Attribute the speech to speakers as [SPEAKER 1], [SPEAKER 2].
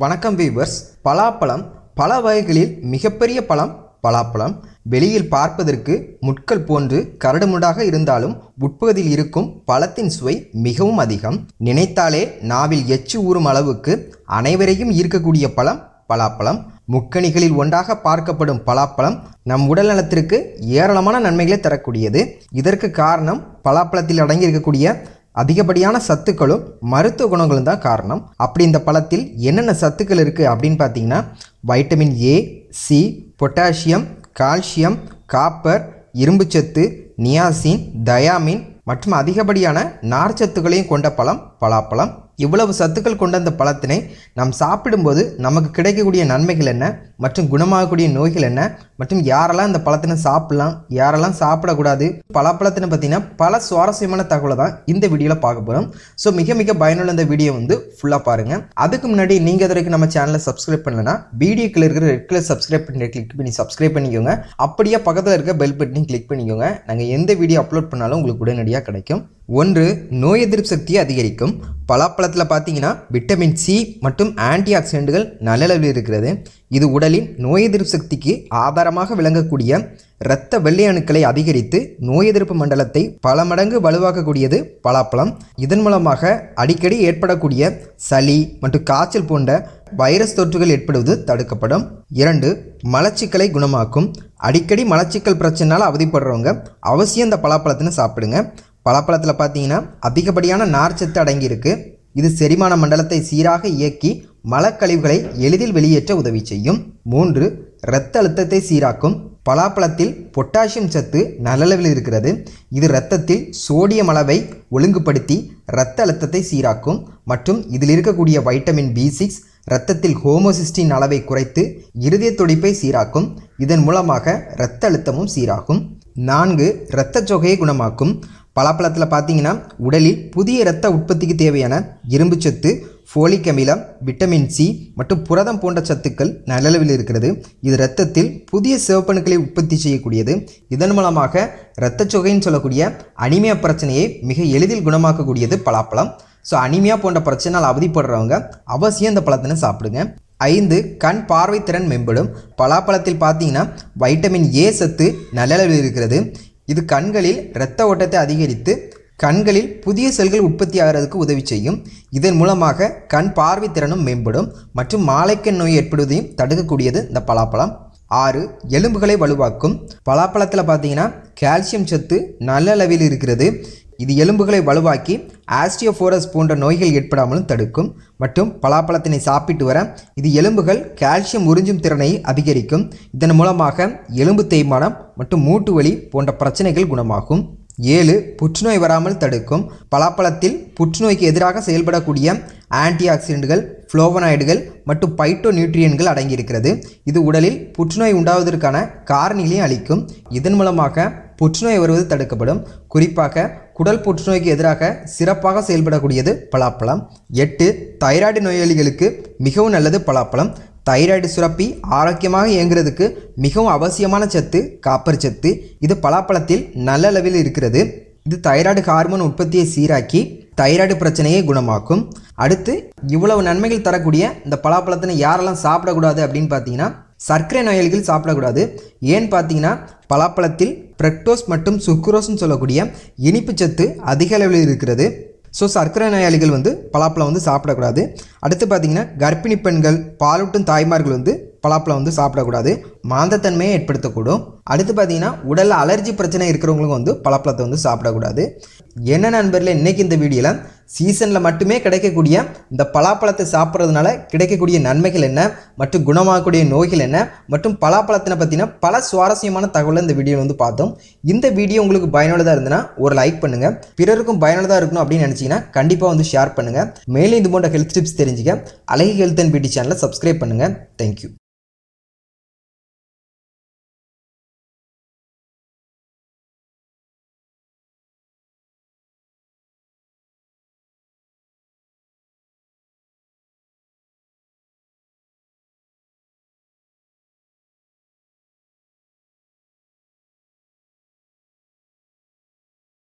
[SPEAKER 1] வணக்கம் வீவர்ஸ் பலாப்பழம் பல வகைகளில் மிகப்பெரிய பழம் பலாப்பழம் வெளியில் பார்ப்பதற்கு முட்கள் போன்று கரடுமுடாக இருந்தாலும் உட்பகுதியில் இருக்கும் பழத்தின் சுவை மிகவும் அதிகம் நினைத்தாலே நாவில் எச்சு ஊறும் அளவுக்கு அனைவரையும் ஈர்க்கக்கூடிய பழம் பலாப்பழம் முக்கணிகளில் ஒன்றாக பார்க்கப்படும் பலாப்பழம் நம் உடல் நலத்திற்கு ஏராளமான நன்மைகளை தரக்கூடியது இதற்கு காரணம் பலாப்பழத்தில் அடங்கியிருக்கக்கூடிய அதிகப்படியான சத்துக்களும் மருத்துவ குணங்களும் தான் காரணம் அப்படி இந்த பழத்தில் என்னென்ன சத்துக்கள் இருக்குது அப்படின்னு பார்த்தீங்கன்னா vitamin A C potassium calcium copper இரும்புச்சத்து நியாசின் தயாமின் மற்றும் அதிகப்படியான நார்ச்சத்துக்களையும் கொண்ட பழம் பலாப்பழம் இவ்வளவு சத்துக்கள் கொண்ட அந்த பழத்தினை நாம் சாப்பிடும்போது நமக்கு கிடைக்கக்கூடிய நன்மைகள் என்ன மற்றும் குணமாகக்கூடிய நோய்கள் என்ன மற்றும் யாரெல்லாம் இந்த பழத்தினை சாப்பிடலாம் யாரெல்லாம் சாப்பிடக்கூடாது பழத்தினை பார்த்தீங்கன்னா பல சுவாரஸ்யமான தகவலை தான் இந்த வீடியோவில் பார்க்க போகிறோம் ஸோ மிக மிக பயனுள்ள இந்த வீடியோ வந்து ஃபுல்லாக பாருங்கள் அதுக்கு முன்னாடி நீங்கள் இது வரைக்கும் நம்ம சேனலை சப்ஸ்கிரைப் பண்ணலன்னா வீடியோக்கில் இருக்கிற ரெட் கலர் சப்ஸ்கிரைப் பண்ணி கிளிக் பண்ணி சப்ஸ்கிரைப் பண்ணிக்கோங்க அப்படியே பக்கத்தில் இருக்க பெல் பட்டனையும் கிளிக் பண்ணிக்கோங்க நாங்கள் எந்த வீடியோ அப்லோட் பண்ணாலும் உங்களுக்கு உடனடியாக கிடைக்கும் ஒன்று நோய் எதிர்ப்பு சக்தியை அதிகரிக்கும் பலாப்பழத்தை பழத்தில் பார்த்தீங்கன்னா விட்டமின் சி மற்றும் ஆன்டி ஆக்சிடென்ட்கள் நல்லளவில் இருக்கிறது இது உடலின் நோய் எதிர்ப்பு சக்திக்கு ஆதாரமாக விளங்கக்கூடிய இரத்த வெள்ளை அணுக்களை அதிகரித்து நோய் எதிர்ப்பு மண்டலத்தை பல மடங்கு வலுவாக்கக்கூடியது பலாப்பழம் இதன் மூலமாக அடிக்கடி ஏற்படக்கூடிய சளி மற்றும் காய்ச்சல் போன்ற வைரஸ் தொற்றுகள் ஏற்படுவது தடுக்கப்படும் இரண்டு மலச்சிக்கலை குணமாக்கும் அடிக்கடி மலச்சிக்கல் பிரச்சனைனால் அவதிப்படுறவங்க அவசியம் இந்த பலாப்பழத்தினை சாப்பிடுங்க பலாப்பழத்தில் பார்த்தீங்கன்னா அதிகப்படியான நார்ச்சத்து அடங்கியிருக்கு இது செரிமான மண்டலத்தை சீராக இயக்கி மலக்கழிவுகளை எளிதில் வெளியேற்ற உதவி செய்யும் மூன்று இரத்த அழுத்தத்தை சீராக்கும் பலாப்பழத்தில் பொட்டாசியம் சத்து நல்லளவில் இருக்கிறது இது இரத்தத்தில் சோடியம் அளவை ஒழுங்குபடுத்தி இரத்த அழுத்தத்தை சீராக்கும் மற்றும் இதில் இருக்கக்கூடிய வைட்டமின் பி சிக்ஸ் இரத்தத்தில் ஹோமோசிஸ்டின் அளவை குறைத்து இருதய துடிப்பை சீராக்கும் இதன் மூலமாக இரத்த அழுத்தமும் சீராகும் நான்கு இரத்த சொகையை குணமாக்கும் பலாப்பழத்தில் பார்த்தீங்கன்னா உடலில் புதிய இரத்த உற்பத்திக்கு தேவையான இரும்புச்சத்து ஃபோலிக் அமிலம் விட்டமின் சி மற்றும் புரதம் போன்ற சத்துக்கள் நல்லளவில் இருக்கிறது இது இரத்தத்தில் புதிய சிவப்பணுக்களை உற்பத்தி செய்யக்கூடியது இதன் மூலமாக இரத்த சொகைன்னு சொல்லக்கூடிய அனிமியா பிரச்சனையை மிக எளிதில் குணமாக்கக்கூடியது பலாப்பழம் ஸோ அனிமியா போன்ற பிரச்சனையால் அவதிப்படுறவங்க அவசியம் இந்த பழத்தினை சாப்பிடுங்க ஐந்து கண் பார்வைத்திறன் மேம்படும் பலாப்பழத்தில் பார்த்தீங்கன்னா வைட்டமின் ஏ சத்து நல்லளவில் இருக்கிறது இது கண்களில் இரத்த ஓட்டத்தை அதிகரித்து கண்களில் புதிய செல்கள் உற்பத்தி ஆகிறதுக்கு உதவி செய்யும் இதன் மூலமாக கண் பார்வை திறனும் மேம்படும் மற்றும் மாலைக்கண் நோய் ஏற்படுவதையும் தடுக்கக்கூடியது இந்த பலாப்பழம் ஆறு எலும்புகளை வலுவாக்கும் பலாப்பழத்தில் பார்த்தீங்கன்னா கால்சியம் சத்து நல்ல அளவில் இருக்கிறது இது எலும்புகளை வலுவாக்கி ஆஸ்டியோஃபோரஸ் போன்ற நோய்கள் ஏற்படாமலும் தடுக்கும் மற்றும் பலாப்பழத்தினை சாப்பிட்டு வர இது எலும்புகள் கால்சியம் உறிஞ்சும் திறனை அதிகரிக்கும் இதன் மூலமாக எலும்பு தேய்மானம் மற்றும் மூட்டு வலி போன்ற பிரச்சனைகள் குணமாகும் ஏழு புற்றுநோய் வராமல் தடுக்கும் பலாப்பழத்தில் புற்றுநோய்க்கு எதிராக செயல்படக்கூடிய ஆன்டி ஃப்ளோவனாய்டுகள் மற்றும் பைட்டோ நியூட்ரியன்கள் அடங்கியிருக்கிறது இது உடலில் புற்றுநோய் உண்டாவதற்கான காரணிகளையும் அளிக்கும் இதன் மூலமாக புற்றுநோய் வருவது தடுக்கப்படும் குறிப்பாக குடல் புற்றுநோய்க்கு எதிராக சிறப்பாக செயல்படக்கூடியது பலாப்பழம் எட்டு தைராய்டு நோயாளிகளுக்கு மிகவும் நல்லது பலாப்பழம் தைராய்டு சுரப்பி ஆரோக்கியமாக இயங்குறதுக்கு மிகவும் அவசியமான சத்து காப்பர் சத்து இது பலாப்பழத்தில் நல்ல அளவில் இருக்கிறது இது தைராய்டு ஹார்மோன் உற்பத்தியை சீராக்கி தைராய்டு பிரச்சனையை குணமாக்கும் அடுத்து இவ்வளவு நன்மைகள் தரக்கூடிய இந்த பலாப்பழத்தினை யாரெல்லாம் சாப்பிடக்கூடாது அப்படின்னு பார்த்தீங்கன்னா சர்க்கரை நோயாளிகள் சாப்பிடக்கூடாது ஏன்னு பார்த்தீங்கன்னா பலாப்பழத்தில் பிரக்டோஸ் மற்றும் சுக்ரோஸ்ன்னு சொல்லக்கூடிய இனிப்பு சத்து அதிக அளவில் இருக்கிறது ஸோ சர்க்கரை நோயாளிகள் வந்து பலாப்பழம் வந்து சாப்பிடக்கூடாது அடுத்து பார்த்திங்கன்னா கர்ப்பிணி பெண்கள் பாலூட்டும் தாய்மார்கள் வந்து பலாப்பழம் வந்து சாப்பிடக்கூடாது மாந்தத்தன்மையை ஏற்படுத்தக்கூடும் அடுத்து பார்த்தீங்கன்னா உடல் அலர்ஜி பிரச்சனை இருக்கிறவங்களுக்கும் வந்து பலாப்பழத்தை வந்து சாப்பிடக்கூடாது என்ன நண்பர்களே இன்றைக்கி இந்த வீடியோவில் சீசனில் மட்டுமே கிடைக்கக்கூடிய இந்த பலாப்பழத்தை சாப்பிட்றதுனால கிடைக்கக்கூடிய நன்மைகள் என்ன மற்றும் குணமாகக்கூடிய நோய்கள் என்ன மற்றும் பலாப்பழத்தினை பார்த்தீங்கன்னா பல சுவாரஸ்யமான தகவலை இந்த வீடியோவில் வந்து பார்த்தோம் இந்த வீடியோ உங்களுக்கு பயனுள்ளதாக இருந்ததுன்னா ஒரு லைக் பண்ணுங்கள் பிறருக்கும் பயனுள்ளதாக இருக்கணும் அப்படின்னு நினச்சிங்கன்னா கண்டிப்பாக வந்து ஷேர் பண்ணுங்கள் மேலும் இது போன்ற ஹெல்த் டிப்ஸ் தெரிஞ்சுக்க அழகி ஹெல்த் அண்ட் பியூட்டி சேனலை சப்ஸ்கிரைப் பண்ணுங்கள் தேங்க்யூ